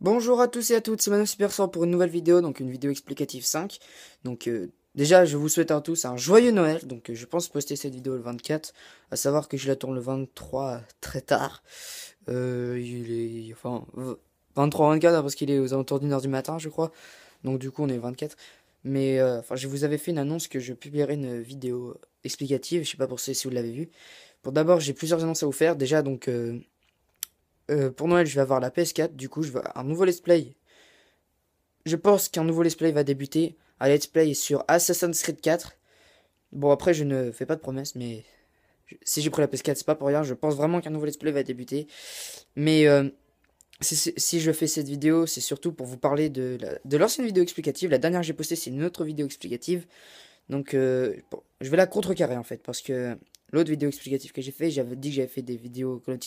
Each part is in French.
Bonjour à tous et à toutes, c'est Manon Super pour une nouvelle vidéo, donc une vidéo explicative 5. Donc euh, déjà, je vous souhaite à tous un joyeux Noël, donc euh, je pense poster cette vidéo le 24, à savoir que je la tourne le 23 très tard. Euh, il est, enfin, 23-24 hein, parce qu'il est aux alentours d'une heure du matin, je crois. Donc du coup, on est 24. Mais euh, enfin, je vous avais fait une annonce que je publierai une vidéo explicative, je sais pas pour ceux si vous l'avez vu. Pour d'abord, j'ai plusieurs annonces à vous faire. Déjà, donc euh, pour Noël, je vais avoir la PS4. Du coup, je vais un nouveau let's play. Je pense qu'un nouveau let's play va débuter. Un let's play sur Assassin's Creed 4. Bon, après, je ne fais pas de promesses, mais si j'ai pris la PS4, c'est pas pour rien. Je pense vraiment qu'un nouveau let's play va débuter. Mais euh, si, je fais cette vidéo, c'est surtout pour vous parler de, de l'ancienne vidéo explicative. La dernière que j'ai postée, c'est une autre vidéo explicative. Donc, euh, je vais la contrecarrer en fait, parce que l'autre vidéo explicative que j'ai fait, j'avais dit que j'avais fait des vidéos Call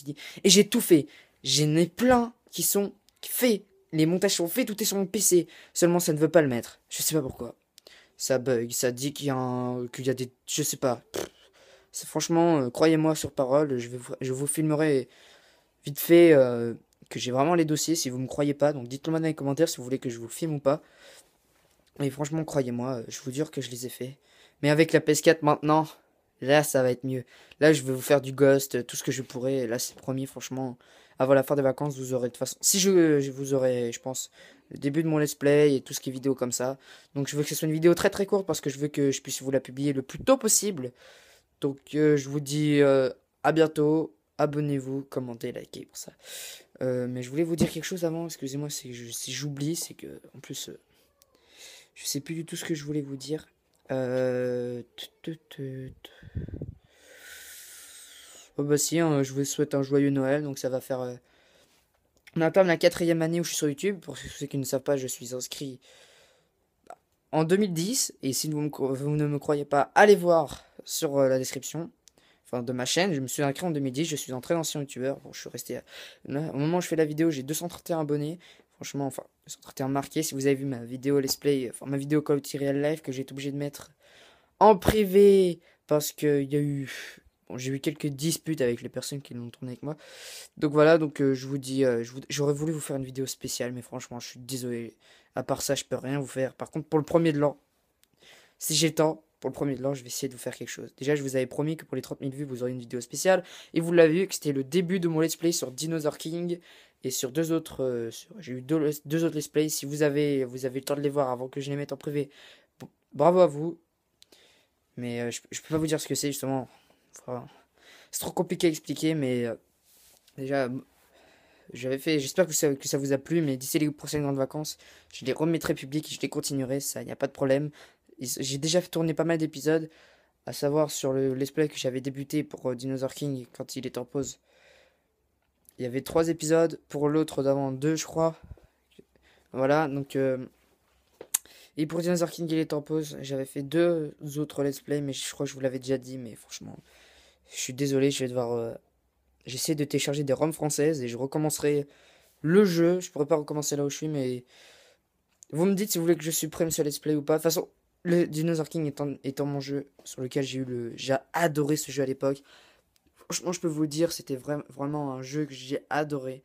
et j'ai tout fait. J'en ai plein qui sont faits. Les montages sont faits, tout est sur mon PC. Seulement, ça ne veut pas le mettre. Je sais pas pourquoi. Ça bug, ça dit qu'il y, a des. Je sais pas. Franchement, euh, croyez-moi sur parole, je, vais vous... je vous filmerai vite fait euh, que j'ai vraiment les dossiers. Si vous me croyez pas, donc dites-le moi dans les commentaires si vous voulez que je vous filme ou pas. Mais franchement, croyez-moi, euh, je vous jure que je les ai faits. Mais avec la PS4 maintenant, Là, ça va être mieux. Là, je vais vous faire du ghost, tout ce que je pourrai. Là, c'est promis, franchement. Avant la fin des vacances, vous aurez de toute façon. Si je, vous aurai, je pense, le début de mon let's play et tout ce qui est vidéo comme ça. Donc, je veux que ce soit une vidéo très très courte parce que je veux que je puisse vous la publier le plus tôt possible. Donc, euh, je vous dis euh, à bientôt. Abonnez-vous, commentez, likez pour ça. Euh, mais je voulais vous dire quelque chose avant. Excusez-moi si j'oublie, c'est que en plus, je sais plus du tout ce que je voulais vous dire. Euh... Oh bah si, hein, je vous souhaite un joyeux Noël, donc ça va faire... maintenant euh, On entame la quatrième année où je suis sur YouTube. Pour ceux qui ne savent pas, je suis inscrit en 2010. Et si vous, ne me croyez pas, allez voir sur euh, la description enfin, de ma chaîne. Je me suis inscrit en 2010. Je suis un très ancien Youtubeur. je suis resté... Euh, au moment où je fais la vidéo, j'ai 231 abonnés. Franchement, enfin, vous train de remarqué. Si vous avez vu ma vidéo Let's Play, enfin ma vidéo Call of Duty Real Life que j'ai été obligé de mettre en privé parce qu'il y a eu. j'ai eu quelques disputes avec les personnes qui l'ont tourné avec moi. Donc voilà, donc euh, je vous dis, euh, j'aurais voulu vous faire une vidéo spéciale, mais franchement, je suis désolé. À part ça, je peux rien vous faire. Par contre, pour le premier de l'an, si j'ai le temps, pour le premier de l'an, je vais essayer de vous faire quelque chose. Déjà, je vous avais promis que pour les 30 000 vues, vous aurez une vidéo spéciale. Et vous l'avez vu que c'était le début de mon let's play sur Dinosaur King. Et sur deux autres, euh, j'ai eu deux, autres let's Si vous avez, vous avez le temps de les voir avant que je les mette en privé, bravo à vous. Mais euh, je, ne peux pas vous dire ce que c'est justement. c'est trop compliqué à expliquer, mais euh, déjà, j'avais fait. J'espère que ça, que ça vous a plu, mais d'ici les prochaines grandes vacances, je les remettrai public et je les continuerai. Ça, il n'y a pas de problème. J'ai déjà tourné pas mal d'épisodes, à savoir sur le let's play que j'avais débuté pour Dinosaur King quand il est en pause. Il y avait trois épisodes, pour l'autre d'avant deux, je crois. Voilà, donc. Euh, et pour Dinosaur King, il est en pause. J'avais fait deux autres let's play, mais je crois que je vous l'avais déjà dit, mais franchement, je suis désolé, je vais devoir. Euh, j'essaie de télécharger des roms françaises et je recommencerai le jeu. Je pourrais pas recommencer là où je suis, mais. Vous me dites si vous voulez que je supprime ce let's play ou pas. De toute façon, le Dinosaur King étant, étant mon jeu sur lequel j'ai eu le. J'ai adoré ce jeu à l'époque franchement, je peux vous dire, c'était vraiment un jeu que j'ai adoré.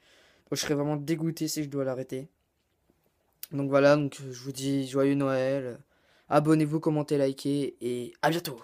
je serais vraiment dégoûté si je dois l'arrêter. Donc voilà, donc je vous dis joyeux Noël. Abonnez-vous, commentez, likez et à bientôt.